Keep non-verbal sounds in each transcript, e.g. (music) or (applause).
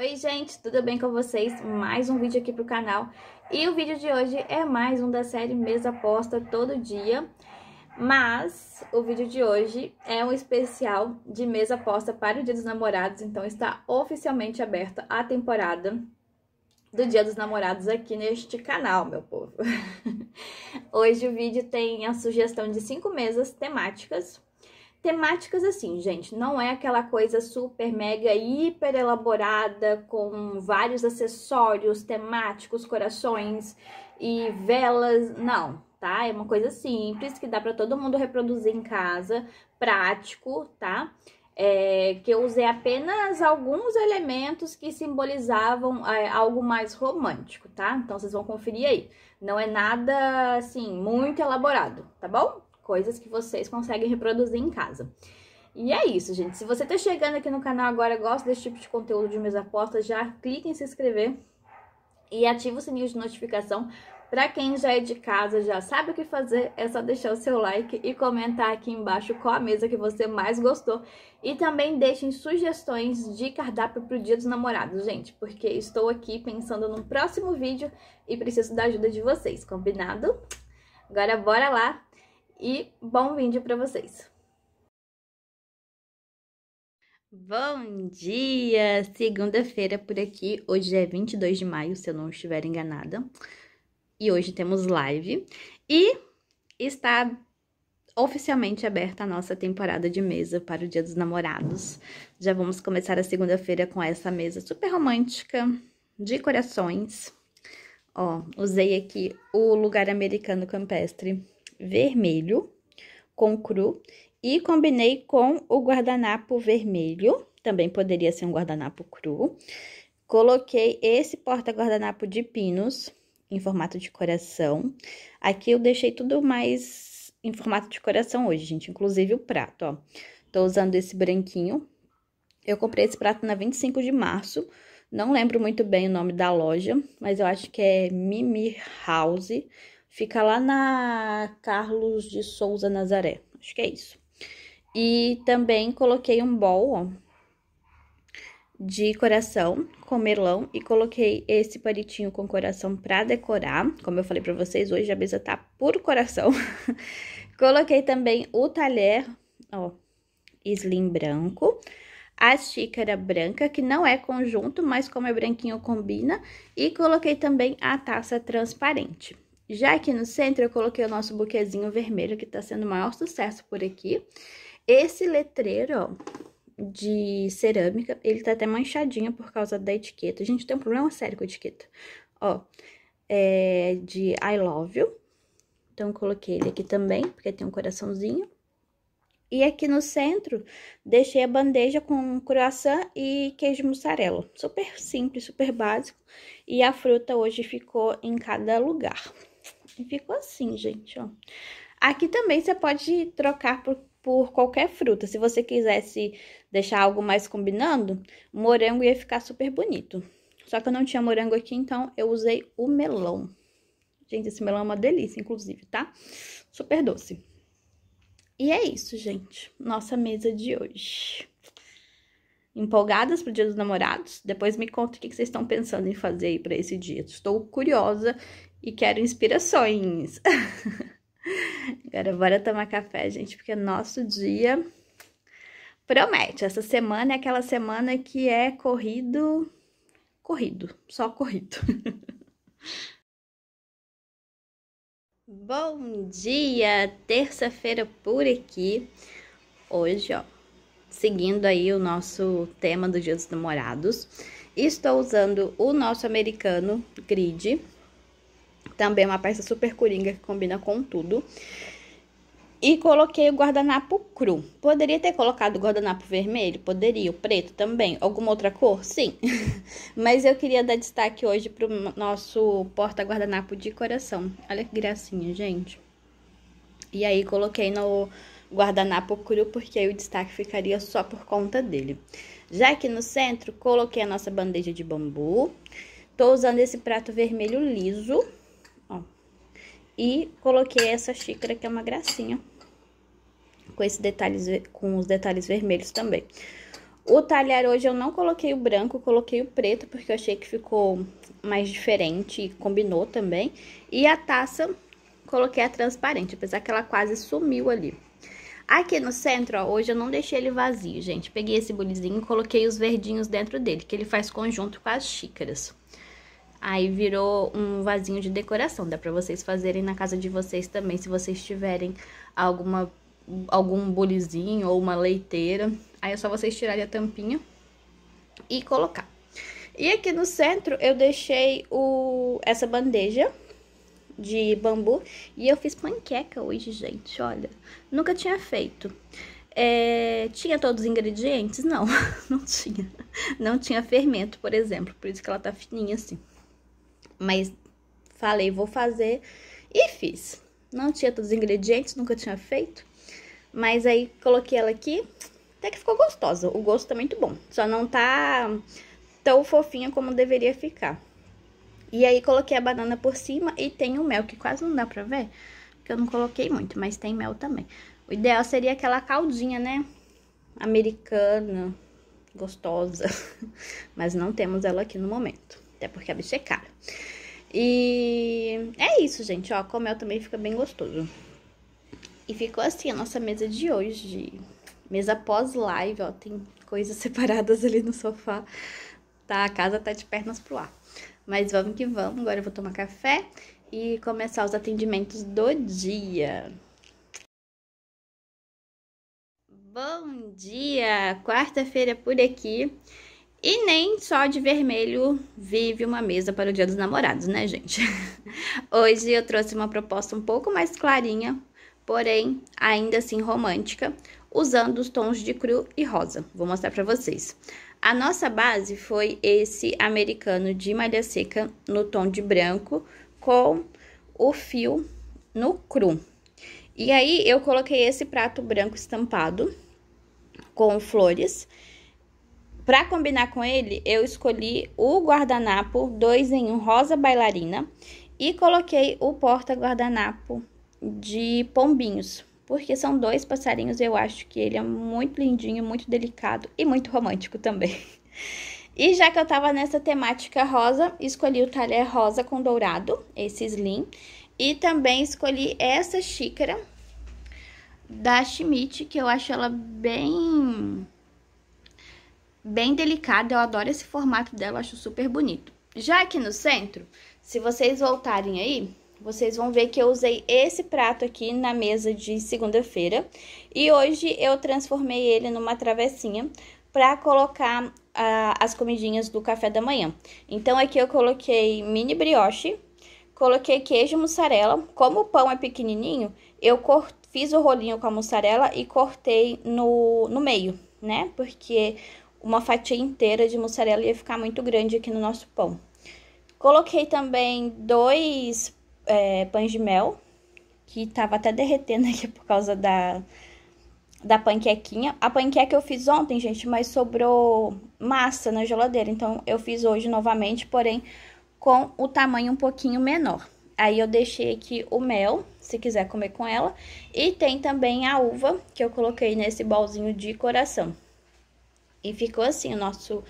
Oi gente, tudo bem com vocês? Mais um vídeo aqui pro canal E o vídeo de hoje é mais um da série Mesa Posta Todo Dia Mas o vídeo de hoje é um especial de Mesa Posta para o Dia dos Namorados Então está oficialmente aberta a temporada do Dia dos Namorados aqui neste canal, meu povo (laughs) Hoje o vídeo tem a sugestão de cinco mesas temáticas Temáticas assim, gente, não é aquela coisa super, mega, hiper elaborada com vários acessórios temáticos, corações e velas, não, tá? É uma coisa simples que dá para todo mundo reproduzir em casa, prático, tá? É, que eu usei apenas alguns elementos que simbolizavam é, algo mais romântico, tá? Então vocês vão conferir aí. Não é nada assim muito elaborado, tá bom? coisas que vocês conseguem reproduzir em casa. E é isso, gente. Se você está chegando aqui no canal agora e gosta desse tipo de conteúdo de mesa aposta, já clique em se inscrever e ativa o sininho de notificação. Para quem já é de casa, já sabe o que fazer, é só deixar o seu like e comentar aqui embaixo qual a mesa que você mais gostou. E também deixem sugestões de cardápio para o Dia dos Namorados, gente, porque estou aqui pensando no próximo vídeo e preciso da ajuda de vocês, combinado? Agora bora lá e bom vídeo para vocês! Bom dia! Segunda-feira por aqui, hoje é 22 de maio, se eu não estiver enganada. E hoje temos live e está oficialmente aberta a nossa temporada de mesa para o Dia dos Namorados. Já vamos começar a segunda-feira com essa mesa super romântica, de corações. Ó, usei aqui o lugar americano campestre vermelho com cru e combinei com o guardanapo vermelho, também poderia ser um guardanapo cru. Coloquei esse porta-guardanapo de pinos em formato de coração. Aqui eu deixei tudo mais em formato de coração hoje, gente, inclusive o prato, ó. Tô usando esse branquinho. Eu comprei esse prato na 25 de março. Não lembro muito bem o nome da loja, mas eu acho que é Mimi House Fica lá na Carlos de Souza Nazaré. Acho que é isso. E também coloquei um bol, ó, de coração com melão e coloquei esse palitinho com coração para decorar. Como eu falei para vocês, hoje a mesa tá puro coração. (laughs) coloquei também o talher, ó, slim branco. A xícara branca, que não é conjunto, mas como é branquinho combina. E coloquei também a taça transparente. Já aqui no centro, eu coloquei o nosso buquezinho vermelho, que tá sendo o maior sucesso por aqui. Esse letreiro, ó, de cerâmica, ele tá até manchadinho por causa da etiqueta. Gente, tem um problema sério com a etiqueta. Ó, é de I love you. Então, coloquei ele aqui também, porque tem um coraçãozinho. E aqui no centro, deixei a bandeja com croissant e queijo mussarela. Super simples, super básico. E a fruta hoje ficou em cada lugar ficou assim, gente, ó. Aqui também você pode trocar por, por qualquer fruta. Se você quisesse deixar algo mais combinando, morango ia ficar super bonito. Só que eu não tinha morango aqui, então eu usei o melão. Gente, esse melão é uma delícia, inclusive, tá? Super doce. E é isso, gente. Nossa mesa de hoje. Empolgadas pro Dia dos Namorados? Depois me conta o que vocês estão pensando em fazer aí pra esse dia. Estou curiosa e quero inspirações. (laughs) Agora bora tomar café, gente, porque nosso dia promete. Essa semana é aquela semana que é corrido, corrido, só corrido. (laughs) Bom dia, terça-feira por aqui. Hoje, ó, seguindo aí o nosso tema do Dia dos Namorados, estou usando o nosso americano Grid também é uma peça super coringa que combina com tudo. E coloquei o guardanapo cru. Poderia ter colocado o guardanapo vermelho? Poderia. O preto também. Alguma outra cor? Sim. (laughs) Mas eu queria dar destaque hoje pro nosso porta-guardanapo de coração. Olha que gracinha, gente. E aí coloquei no guardanapo cru, porque aí o destaque ficaria só por conta dele. Já aqui no centro, coloquei a nossa bandeja de bambu. Tô usando esse prato vermelho liso ó. E coloquei essa xícara que é uma gracinha, com, esses detalhes, com os detalhes vermelhos também. O talhar hoje eu não coloquei o branco, coloquei o preto, porque eu achei que ficou mais diferente e combinou também. E a taça, coloquei a transparente, apesar que ela quase sumiu ali. Aqui no centro, ó, hoje eu não deixei ele vazio, gente. Peguei esse bulizinho e coloquei os verdinhos dentro dele, que ele faz conjunto com as xícaras. Aí virou um vasinho de decoração, dá para vocês fazerem na casa de vocês também, se vocês tiverem alguma algum bolizinho ou uma leiteira. Aí é só vocês tirarem a tampinha e colocar. E aqui no centro eu deixei o essa bandeja de bambu e eu fiz panqueca hoje, gente, olha. Nunca tinha feito. É, tinha todos os ingredientes? Não, (laughs) não tinha. Não tinha fermento, por exemplo, por isso que ela tá fininha assim mas falei, vou fazer e fiz. Não tinha todos os ingredientes, nunca tinha feito, mas aí coloquei ela aqui, até que ficou gostosa. O gosto tá muito bom, só não tá tão fofinha como deveria ficar. E aí coloquei a banana por cima e tem o mel, que quase não dá pra ver, porque eu não coloquei muito, mas tem mel também. O ideal seria aquela caldinha, né, americana, gostosa, (laughs) mas não temos ela aqui no momento. Até porque a bicha é cara. E é isso, gente. Ó, com mel também fica bem gostoso. E ficou assim a nossa mesa de hoje. Mesa pós-live, ó. Tem coisas (laughs) separadas ali no sofá. Tá, a casa tá de pernas pro ar. Mas vamos que vamos. Agora eu vou tomar café e começar os atendimentos do dia. Bom dia! Quarta-feira por aqui. E nem só de vermelho vive uma mesa para o Dia dos Namorados, né, gente? (laughs) Hoje eu trouxe uma proposta um pouco mais clarinha, porém ainda assim romântica, usando os tons de cru e rosa. Vou mostrar para vocês. A nossa base foi esse americano de malha seca no tom de branco com o fio no cru. E aí eu coloquei esse prato branco estampado com flores para combinar com ele, eu escolhi o guardanapo 2 em 1 um rosa bailarina e coloquei o porta-guardanapo de pombinhos, porque são dois passarinhos, eu acho que ele é muito lindinho, muito delicado e muito romântico também. E já que eu tava nessa temática rosa, escolhi o talher rosa com dourado, esse slim, e também escolhi essa xícara da Schmidt, que eu acho ela bem bem delicada, eu adoro esse formato dela, acho super bonito. Já aqui no centro, se vocês voltarem aí, vocês vão ver que eu usei esse prato aqui na mesa de segunda-feira. E hoje eu transformei ele numa travessinha para colocar uh, as comidinhas do café da manhã. Então aqui eu coloquei mini brioche, coloquei queijo mussarela. Como o pão é pequenininho, eu fiz o rolinho com a mussarela e cortei no, no meio, né? Porque uma fatia inteira de mussarela ia ficar muito grande aqui no nosso pão. Coloquei também dois é, pães de mel, que tava até derretendo (laughs) aqui por causa da, da panquequinha. A panqueca eu fiz ontem, gente, mas sobrou massa na geladeira, então eu fiz hoje novamente, porém com o tamanho um pouquinho menor. Aí eu deixei aqui o mel, se quiser comer com ela, e tem também a uva que eu coloquei nesse bolzinho de coração. E ficou assim o nosso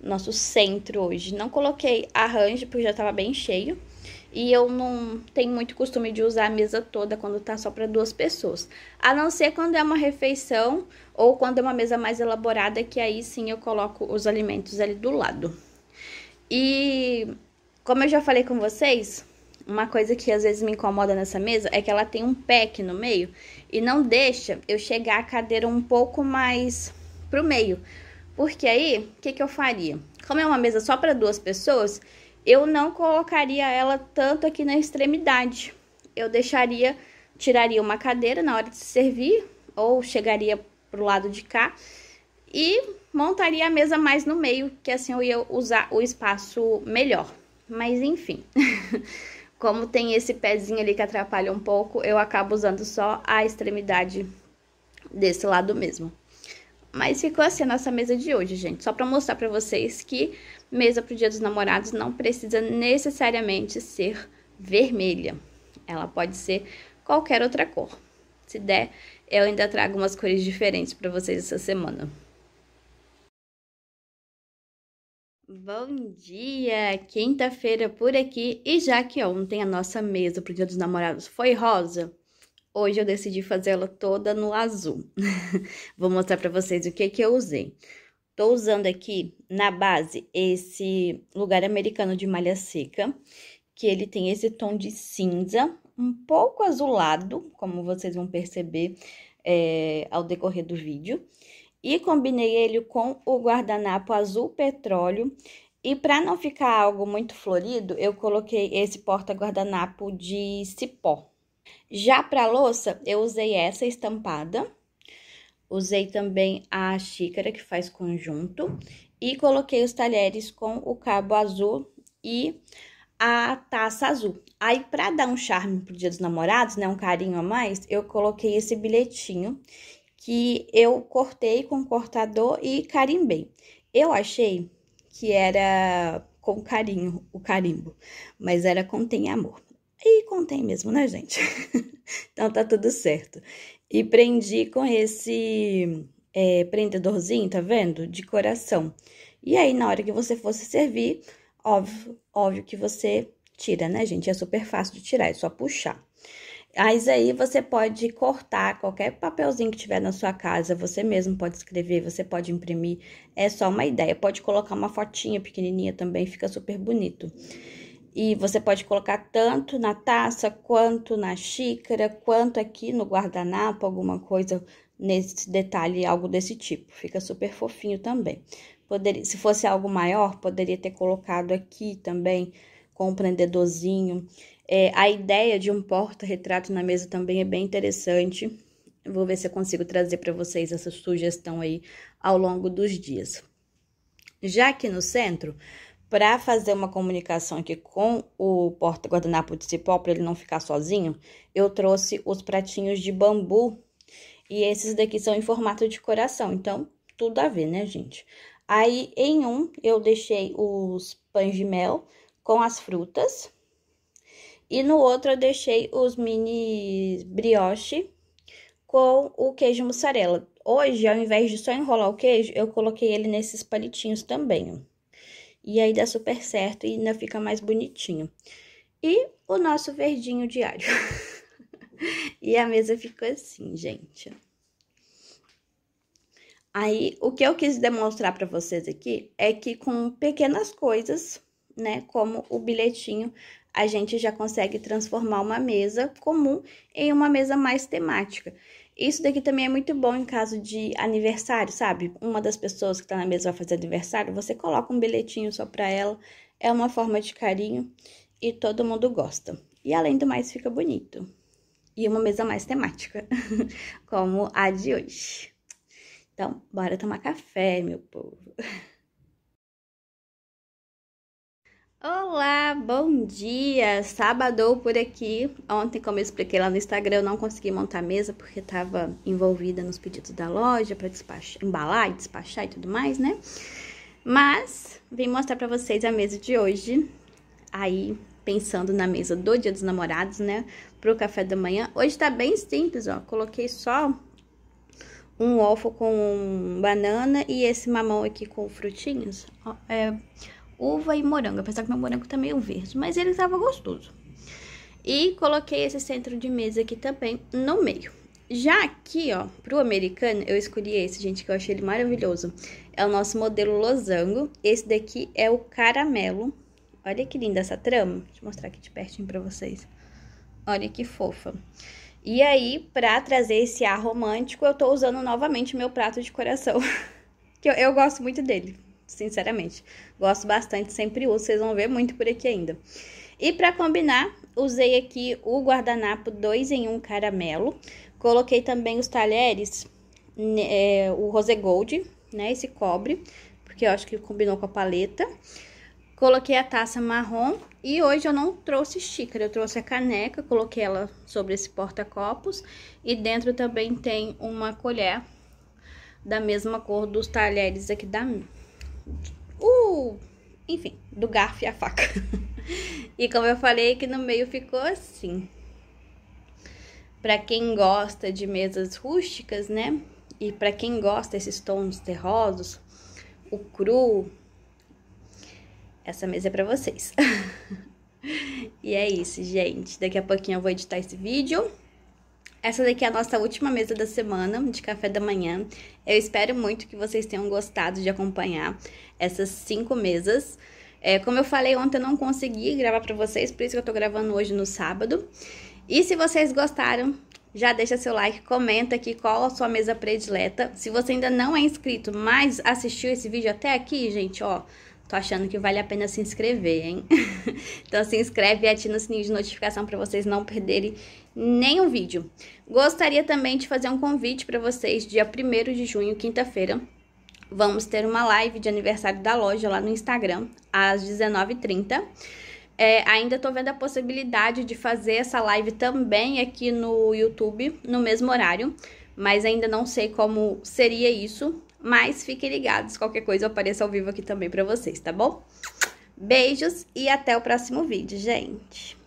nosso centro hoje. Não coloquei arranjo porque já tava bem cheio. E eu não tenho muito costume de usar a mesa toda quando tá só para duas pessoas. A não ser quando é uma refeição ou quando é uma mesa mais elaborada, que aí sim eu coloco os alimentos ali do lado. E como eu já falei com vocês, uma coisa que às vezes me incomoda nessa mesa é que ela tem um pack no meio e não deixa eu chegar a cadeira um pouco mais pro meio porque aí, o que, que eu faria? Como é uma mesa só para duas pessoas, eu não colocaria ela tanto aqui na extremidade. Eu deixaria, tiraria uma cadeira na hora de servir, ou chegaria pro lado de cá e montaria a mesa mais no meio, que assim eu ia usar o espaço melhor. Mas enfim, (laughs) como tem esse pezinho ali que atrapalha um pouco, eu acabo usando só a extremidade desse lado mesmo. Mas ficou assim a nossa mesa de hoje, gente. Só para mostrar para vocês que mesa pro Dia dos Namorados não precisa necessariamente ser vermelha. Ela pode ser qualquer outra cor. Se der, eu ainda trago umas cores diferentes para vocês essa semana. Bom dia! Quinta-feira por aqui e já que ontem a nossa mesa pro Dia dos Namorados foi rosa, Hoje eu decidi fazê-la toda no azul. (laughs) Vou mostrar para vocês o que que eu usei. Tô usando aqui na base esse lugar americano de malha seca, que ele tem esse tom de cinza, um pouco azulado, como vocês vão perceber é, ao decorrer do vídeo. E combinei ele com o guardanapo azul petróleo. E para não ficar algo muito florido, eu coloquei esse porta-guardanapo de cipó. Já para a louça, eu usei essa estampada. Usei também a xícara que faz conjunto e coloquei os talheres com o cabo azul e a taça azul. Aí, para dar um charme pro Dia dos Namorados, né, um carinho a mais, eu coloquei esse bilhetinho que eu cortei com cortador e carimbei. Eu achei que era com carinho o carimbo, mas era com tem amor. E contém mesmo, né, gente? (laughs) então tá tudo certo. E prendi com esse é, prendedorzinho, tá vendo? De coração. E aí, na hora que você fosse servir, óbvio, óbvio que você tira, né, gente? É super fácil de tirar, é só puxar. Mas aí você pode cortar qualquer papelzinho que tiver na sua casa, você mesmo pode escrever, você pode imprimir, é só uma ideia. Pode colocar uma fotinha pequenininha também, fica super bonito. E você pode colocar tanto na taça, quanto na xícara, quanto aqui no guardanapo, alguma coisa nesse detalhe, algo desse tipo. Fica super fofinho também. Poderia, se fosse algo maior, poderia ter colocado aqui também com um prendedorzinho. É, a ideia de um porta-retrato na mesa também é bem interessante. Vou ver se eu consigo trazer para vocês essa sugestão aí ao longo dos dias. Já aqui no centro, para fazer uma comunicação aqui com o porta-guardanapo cipó, para ele não ficar sozinho, eu trouxe os pratinhos de bambu. E esses daqui são em formato de coração, então tudo a ver, né, gente? Aí, em um, eu deixei os pães de mel com as frutas. E no outro, eu deixei os mini brioche com o queijo mussarela. Hoje, ao invés de só enrolar o queijo, eu coloquei ele nesses palitinhos também, ó. E aí dá super certo e ainda fica mais bonitinho. E o nosso verdinho diário. (laughs) e a mesa ficou assim, gente. Aí, o que eu quis demonstrar para vocês aqui é que com pequenas coisas, né, como o bilhetinho, a gente já consegue transformar uma mesa comum em uma mesa mais temática. Isso daqui também é muito bom em caso de aniversário, sabe? Uma das pessoas que está na mesa vai fazer aniversário, você coloca um bilhetinho só para ela. É uma forma de carinho e todo mundo gosta. E além do mais, fica bonito. E uma mesa mais temática, (laughs) como a de hoje. Então, bora tomar café, meu povo. (laughs) Olá, bom dia! Sábado por aqui. Ontem, como eu expliquei lá no Instagram, eu não consegui montar a mesa porque estava envolvida nos pedidos da loja para embalar e despachar e tudo mais, né? Mas vim mostrar para vocês a mesa de hoje. Aí, pensando na mesa do Dia dos Namorados, né? Pro café da manhã. Hoje tá bem simples, ó. Coloquei só um ovo com banana e esse mamão aqui com frutinhas. Ó, é uva e morango, apesar que meu morango tá meio verde, mas ele tava gostoso. E coloquei esse centro de mesa aqui também no meio. Já aqui, ó, pro americano, eu escolhi esse, gente, que eu achei ele maravilhoso. É o nosso modelo losango. Esse daqui é o caramelo. Olha que linda essa trama. Deixa eu mostrar aqui de pertinho pra vocês. Olha que fofa. E aí, pra trazer esse ar romântico, eu tô usando novamente meu prato de coração. (laughs) que eu, eu gosto muito dele sinceramente. Gosto bastante, sempre uso, vocês vão ver muito por aqui ainda. E para combinar, usei aqui o guardanapo 2 em 1 um caramelo. Coloquei também os talheres, né, é, o rose gold, né, esse cobre, porque eu acho que combinou com a paleta. Coloquei a taça marrom e hoje eu não trouxe xícara, eu trouxe a caneca, coloquei ela sobre esse porta-copos. E dentro também tem uma colher da mesma cor dos talheres aqui da, o. Enfim, do garfo e a faca. (laughs) e como eu falei, que no meio ficou assim. Para quem gosta de mesas rústicas, né? E para quem gosta desses tons terrosos, o cru, essa mesa é para vocês. (laughs) e é isso, gente. Daqui a pouquinho eu vou editar esse vídeo. Essa daqui é a nossa última mesa da semana de café da manhã. Eu espero muito que vocês tenham gostado de acompanhar essas cinco mesas. É, como eu falei ontem, eu não consegui gravar para vocês, por isso que eu tô gravando hoje no sábado. E se vocês gostaram, já deixa seu like, comenta aqui qual a sua mesa predileta. Se você ainda não é inscrito, mas assistiu esse vídeo até aqui, gente, ó, Tô achando que vale a pena se inscrever, hein? (laughs) então se inscreve e ativa o sininho de notificação para vocês não perderem nenhum vídeo. Gostaria também de fazer um convite para vocês, dia 1 de junho, quinta-feira. Vamos ter uma live de aniversário da loja lá no Instagram, às 19h30. É, ainda estou vendo a possibilidade de fazer essa live também aqui no YouTube, no mesmo horário, mas ainda não sei como seria isso. Mas fiquem ligados, qualquer coisa eu apareço ao vivo aqui também para vocês, tá bom? Beijos e até o próximo vídeo, gente!